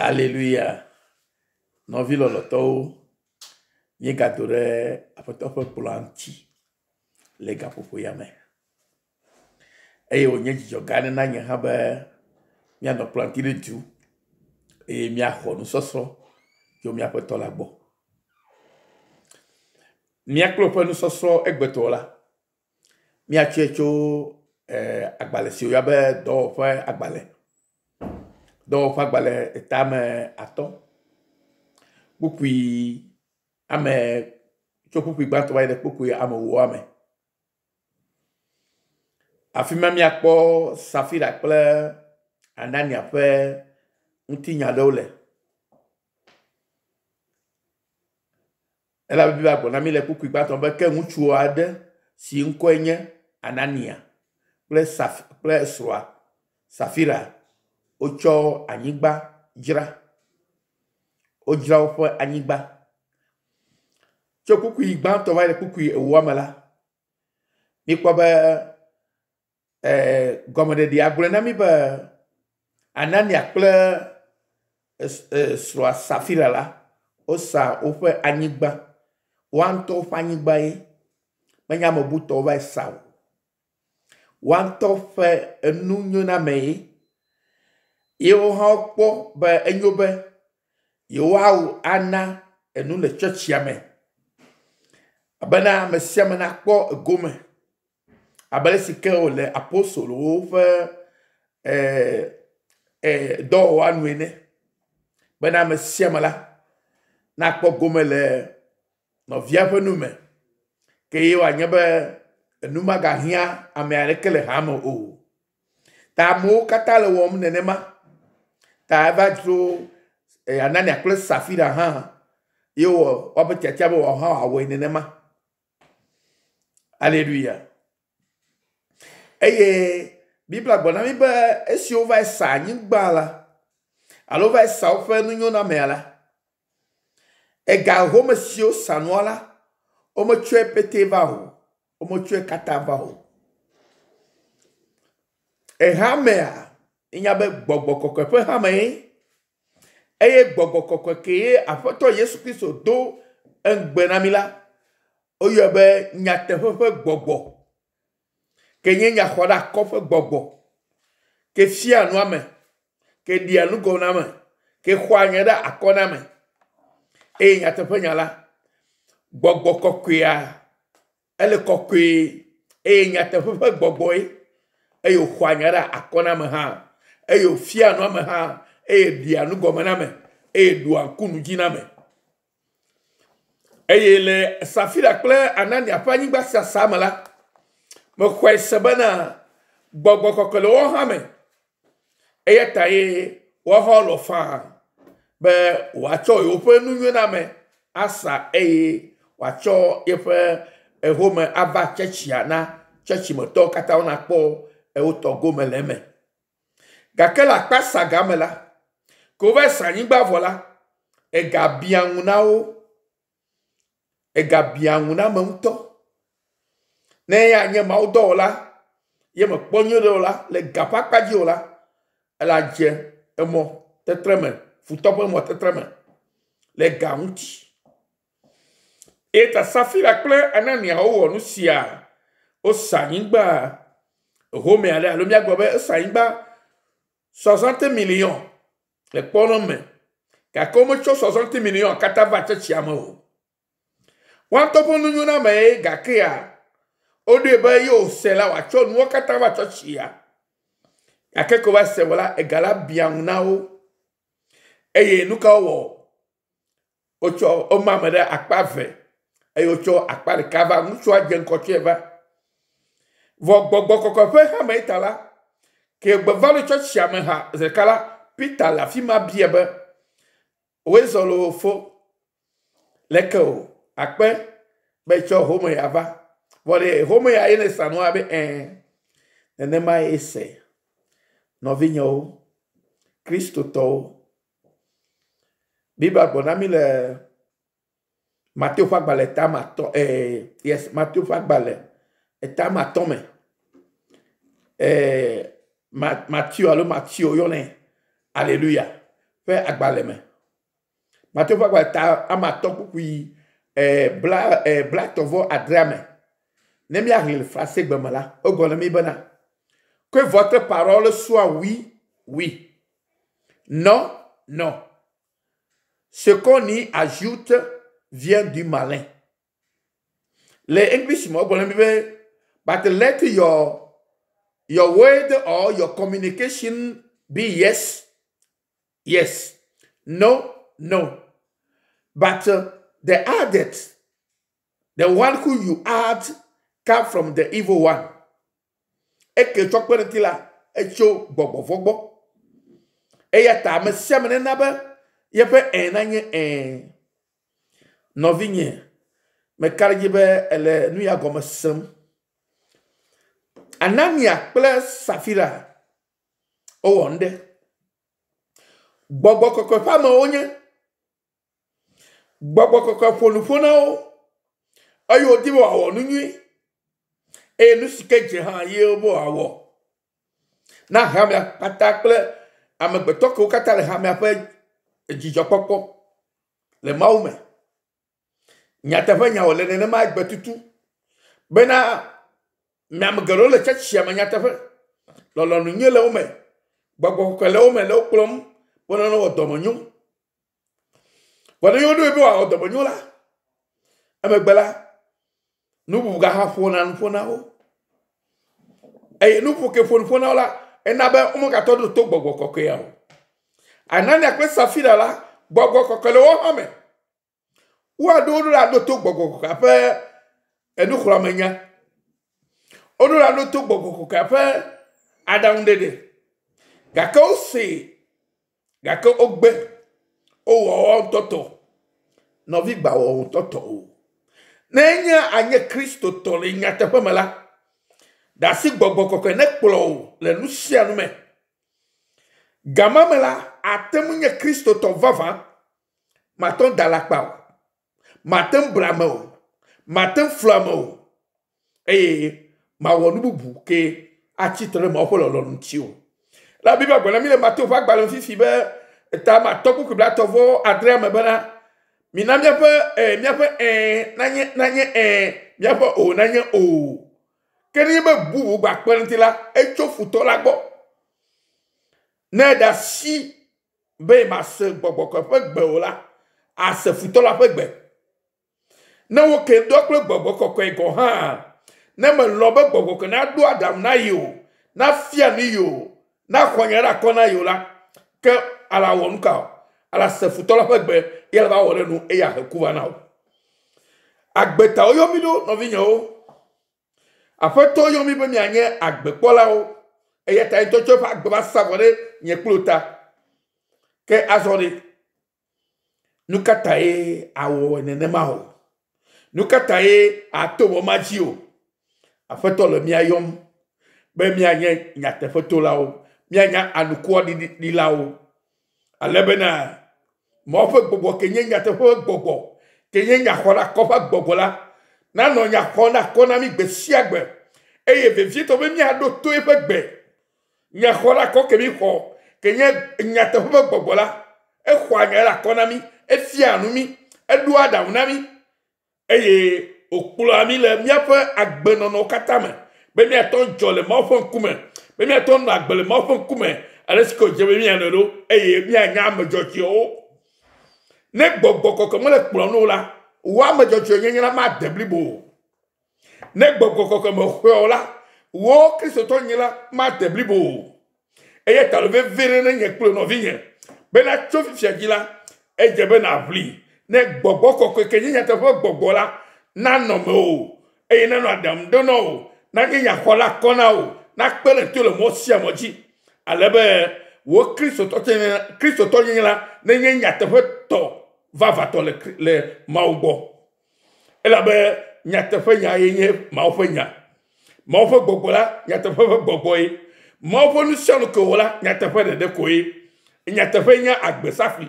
Aleluya. Nɔvi lɔlɔtɔwo, mí gado ɖe aƒetɔ ƒe kplɔa ŋuti le gaƒoƒo ya me. Eye wònye dzidzɔ gã aɖe na nye hã be míanɔ kplɔa ŋuti ɖe du eye míaxɔ nusɔsrɔ̃ tso míaƒe tɔ la gbɔ. Míakple woƒe nusɔsrɔ̃ egbetɔ la, míatsɔe tso eh, agbalẽ si woyɔa be dɔwɔƒe agbalẽ. Dɔwɔƒe agbalẽ eta ame atɔ. Kpukpui ame tso kpukpui gbãtɔ va yi ɖe kpukpui ame ewoa me. Afi ma miakpɔ Safira kple Anania ƒe ŋutinya aɖewo le. Elabe Biblia gblɔ na mi le kpukpui gbãtɔ be ke ŋutsu aɖe si ŋkɔe nye Anania kple Saf kple srɔ̃a Safira wotsɔ anyigba dzra wodzra woƒe anyigba tso kukui gbãtɔ va yi ɖe kukui ewoa me la mikpɔ be gɔmeɖeɖi agblɔ na mi be anania kple srɔ̃a safira la wosa woƒe anyigba woantɔ woƒe anyigba ye menye ame butɔwo va yi sa o woantɔ ƒe enunyo yewo hã kpɔ be enyo be yewoawɔ ana enu le tsɔtsia me abena ame sia ame nakpɔ egome abele si ke wòle apostolowo ƒe e, e, dɔwɔwɔ anu ene bena ame sia ame la nakpɔ gome le nɔvia ƒe nu me ke ye wòanye be enu ma gahia ame aɖeke le hame o ta amewo katã le wɔm nenema. ta eva dzro eh, anania kple safira hã ye wɔ woabe tiatia be woawo hã woawɔe nenema aleluya eye bibla gblɔ na mi be esiwo va sa anyigba la alo va sa woƒe nunyonamea la ega home siwo sa nua la wometsɔe pete va o wometsɔe katã va o ehamea nya be gbɔgbɔ kɔkɔe ƒe hame ye eye gbɔgbɔ kɔkɔe ke ye aƒetɔ yesu kristu do ŋgbe na mi la woyɔ be nyateƒe ƒe gbɔgbɔ ke nye nyaxɔɖeakɔ ƒe gbɔgbɔ ke fia nua me ke ɖia nugo na me ke xɔa nye ɖe akɔ na me eye nyateƒe nya la gbɔgbɔ kɔkɔea ele kɔkɔe eye nyateƒe ƒe gbɔgbɔe eye wòxɔa nye ɖe akɔ na me hã eye wòfia anɔ ame hã eye ɖia nugɔme na ame eye ɖoa ŋkunu dzi na ame eye le safira kple anania ƒe anyigba sasa me la mexɔe se bena gbɔgbɔ kɔkɔ le wɔ hã me eya ta ye woaxɔ lɔ faa be wòatsɔ yewo ƒe nunyuie na ame asa eye wòatsɔ yeƒe ehome ava tsɛtsia na tsɛtsimetɔwo katã wona kpɔ ewo gome le eme gake le akpa saga me la ke wova sa anyigba vɔ la ega bia ŋu na wo ega bia ŋu na ame ŋutɔ ne ya nye mawo dɔwɔla ye mekpɔ nyuie ɖe o la le ga ƒe akpa dzi o la ele adze emɔ tetre me futɔ ƒe mɔ tetre me le ga ŋuti eye safira kple ananiawo wɔ nu sia wosa anyigba home aɖe alo míagblɔ be esa anyigba. 60 millions le kpɔnɔ me gake wometsɔ 60 millions katã va tsetsia me o woatɔ ƒe nunyoname ye gakea woɖoe be ye wòse la wòatsɔ nuwo katã va tsetsia gake ko va se wɔ la ega la bia ŋu na wo eye nu ka wɔ wotsɔ woma ame ɖe akpa ve eye wotsɔ akpa ɖeka va ŋutsua dze ŋkɔtsɔe va vɔ gbɔgbɔ kɔkɔ ƒe hame ta la ke gbe le tsɔtsia me ha zeka la peter le afi ma bia be woezɔ le wo leke o akpe be tsɔ home ya va vɔ le home ya ye le sa nua be ɛn nenema ye ese nɔvinyewo kristotɔwo bibla gbɔ na mi le Mateu ƒe agbalẽ tama tɔ ɛɛ yes mateo ƒe agbalẽ etama tɔ me ɛɛ. Matthew alo Matthew yɔnɛ aleluya ƒe agbalẽ me Matthew ƒe agbalẽ ta ama tɔ kpukpui ɛɛ bla ɛɛ bla tɔvɔ adrea me ne mi ahli le frase gbeme la egɔ ne mi bena que votre parole soit oui oui non non ce qu'on y ajoute vient du malin le English egɔ ne mi be but let your your word or your communication be yes, yes, no, no. But uh, the added, the one who you add, come from the evil one. Eke chọkpere tila etso gbɔgbɔfɔgbɔ eya ta ame sia ame nena be yeƒe ɛn na nye ele nu ya gɔme sem. anania kple safira wowɔ nu ɖe gbɔgbɔ kɔkɔe ƒe amewo nye gbɔgbɔ kɔkɔe ƒonuƒo na wo eye wodi be wòawɔ nu nyui eye nu si ke dze hã ye wobe wòawɔ na hamea kpata kple amegbetɔ kewo katã le hamea ƒe dzidzɔkpɔkpɔ le mawu me nyateƒe nya wòle nenema gbe tutu bena miame geɖewo le tsatsia me nyateƒe lɔlɔnu nyui le wo me gbɔgbɔ kɔkɔe le wo me le wo kplɔm wɔ dɔmenyo be dɔmenyo la emegbe la gaxa ƒona nu ƒona wo eye ke ƒonu ƒona wo la ena be to gbɔgbɔ o anania kple safira la gbɔgbɔ kɔkɔe le wo hã me woaɖo wo ɖo la to gbɔgbɔ ƒe onuɖaɖo to gbɔgbɔkoka ƒe aɖaŋuɖeɖe gake wose gake wogbe wowɔwɔ ŋutɔtɔ nɔvi gbawɔwɔ ŋutɔtɔ o ne nye anye kristotɔ le nyateƒe me la dasi gbɔgbɔ kɔkɔe ne kplɔ o le nu sia nu me gama me la ate ŋu nye kristotɔ vavã mate ŋu da le akpa o mate ŋu bla o mate ŋu flɔ o eye ma nu bubu ke atsitre ɖe mawo ƒe lɔlɔnu ŋuti o la bibi agbalẽ mi le mateo ƒe agbalẽ fifi be ta ma tɔ kpukplu bla tɔvɔ adre me bena mina míaƒe ee míaƒe ee nanye nanye ee míaƒe o nanye o ke ne be bubu gbakpe ŋuti la etso futɔ la gbɔ ne ɖe asi be mase gbɔgbɔkɔ ƒe gbe o la ase futɔ la ƒe gbe ne wo ke dɔ kple gbɔgbɔ kɔkɔe gɔ hã ne melɔ be gbɔgbɔ ke na ɖo aɖaŋu na yi o na fia nu yi o na xɔ nya ɖe akɔ na yi o la ke ala wɔ nu ka o ala se futɔ la ƒe gbe ya va wɔ ɖe nu eye ahe ku va na o agbetawo yɔ mi ɖo nɔvinyewo aƒetɔ yɔ mi be mianye agbekpɔlawo eye ta ŋutɔ tsɔ eƒe agbe va sa vɔ ɖe nye kplo ta ke azɔ ɖe nu katã ye awɔ nenema o nu ye ato ma dzi o aƒetɔ le mía yɔm be míanye nyateƒetolawo míanya anukɔɖilawo alebena mɔɔ ƒe gbɔgbɔ ke nye nyateƒe ƒe gbɔgbɔ ke nye nyaxɔnakɔ ƒe gbɔgbɔ la nanɔ nyaxɔnakɔ na mí gbe sia gbe eye vevietɔ be míaɖo to eƒe gbe nyaxɔnakɔ ke mí xɔ ke nye nyateƒe ƒe gbɔgbɔ la exɔa nya la kɔ na mí efia nu mí eɖo aɖaŋu na mí eye wòkplɔa mi le míaƒe agbenɔnɔ katã me be míatɔ dzɔ le mawo ƒe ŋkume be míatɔ nɔ agbe le mawo ƒe ŋkume ale si ko dze be míanɔ ɖo eye míanya ame ne gbɔgbɔ kɔkɔ mele kplɔm o la wò ame dzɔdzɔe ma de blibo o ne gbɔgbɔ kɔkɔ me xɔe la wò kristotɔ nye ma de blibo o eye talo veve ɖe ne nye kple nɔvi nye bena tso fifia dzi la edze be na ʋli ne gbɔgbɔ kɔkɔe ke nye nyateƒe gbɔgbɔ la nanɔme o eye nanɔ aɖaŋu o nanye yaxɔ la kɔ na o nakpe le to le mɔ sia mɔ dzi alebe wo kristotɔ tse nye kristotɔ nye nyateƒetɔ vavatɔ le le mawo gbɔ elabe nyateƒe nya ye nye mawo ƒe nya mawo ƒe gbɔgbɔ la nyateƒe ƒe gbɔgbɔ ye mawo ƒe nusianu ke wɔ la nyateƒe ɖeɖe ko ye nyateƒe nye agbesafi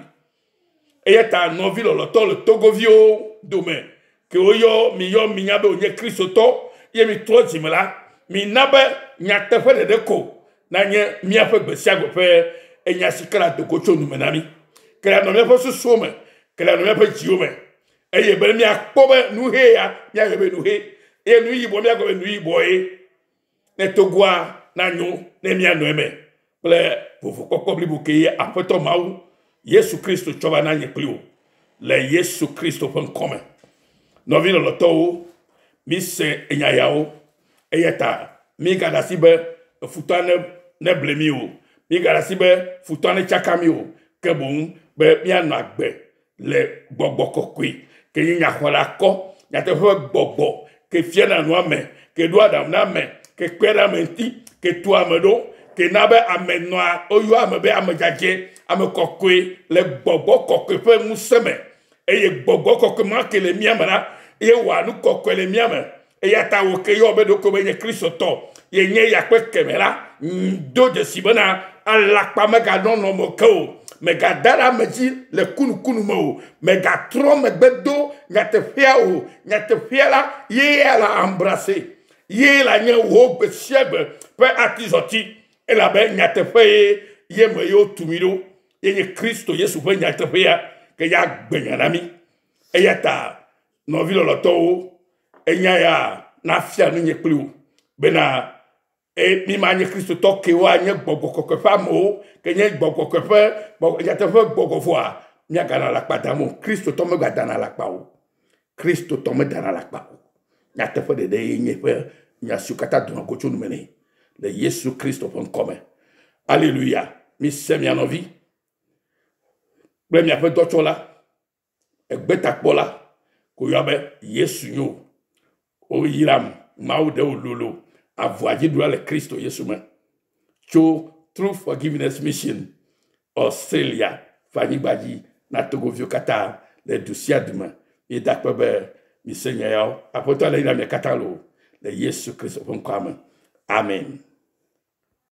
eya ta nɔvi lɔlɔtɔ le togoviwo dome ke woyɔ mi yɔ mi nya be wonye kristotɔ ye mi trɔ dzime la mi na be nyateƒe ɖeɖe ko nanye míaƒe gbe sia gbe ƒe enya si ke la dogo tso nume na mi ke la nɔ míaƒe susuwo me ke la nɔ míaƒe dziwo me eye be míakpɔ be nu he ya míayɔ be nu he eye nu yibɔ míagblɔ be nu yibɔ ye ne togoa nanyo ne míanɔ eme kple vovokpɔkpɔ blibo ke ye aƒetɔ mawu yesu kristu tsɔ va na nye kpli wo le yesu kristu ƒe ŋkɔme. Nɔvi lɔlɔtɔwo, mi se enya yawo eya ta mi gaɖe asi be futɔ ne ne ble mi o. Mi gaɖe asi be futɔ ne tsaka mi o. Ke boŋ be mianɔ agbe le gbɔgbɔ kɔkɔe ke nye nyaxɔla kɔ nyateƒe ƒe gbɔgbɔ ke fiana nua me ke ɖo aɖaŋu na ame ke kpe ɖe ame ŋuti ke tu ame ɖo ke na be ame nɔa woyɔ ame be ame dzadze ame kɔkɔe le gbɔgbɔ kɔkɔe ƒe ŋusẽ me eye gbɔgbɔ kɔkɔe ma ke le miame la ye wòa nu kɔkɔe le mía me eya ta wò ke yɔ be ɖokui be nye kristotɔ ye nye ya ƒe kɛmɛ la do dzesi bena alakpa meganɔnɔ me ke o megada ɖe ame dzi le kunukunu me o megatrɔ megbe do nyateƒea o nyateƒea la yeye la ambrase yeye la nye wo gbe sia gbe ƒe atizɔti elabe nyateƒe ye ye me yewo tu mi ɖo ye nye kristo yesu ƒe nyateƒea ke ya gbenya na mi eya ta nɔvi lɔlɔtɔwo enya ya nafia nu nye kpli wo bena e, mi ma nye kristotɔ kewoa nye gbɔgbɔ kɔkɔe ƒe amewo ke nye gbɔgbɔ kɔkɔe ƒe gbɔgbɔdzate ƒe gbɔgbɔ voa miagana le akpa dam o kristotɔ megbadana le akpa o kristotɔ medana le akpa o nyateƒe ɖeɖe ye nye ƒe nya siwo katã dona go tso nume nɛ le yesu kristo ƒe ŋkɔme aleluya mise mia nɔvi kple miaƒe dɔtsɔla egbetakpɔla koyoa be yesu nyo woyram mawu ɖe wo lolo avua dziɖula le kristo yesu me tso true forgiveness mission australia ƒe anyigba dzi na togoviwo katã le du sia du me míeda kpe be mise nyayawo aƒetɔ le yi na katã lo le yesu kristu ƒe ŋkɔa me amen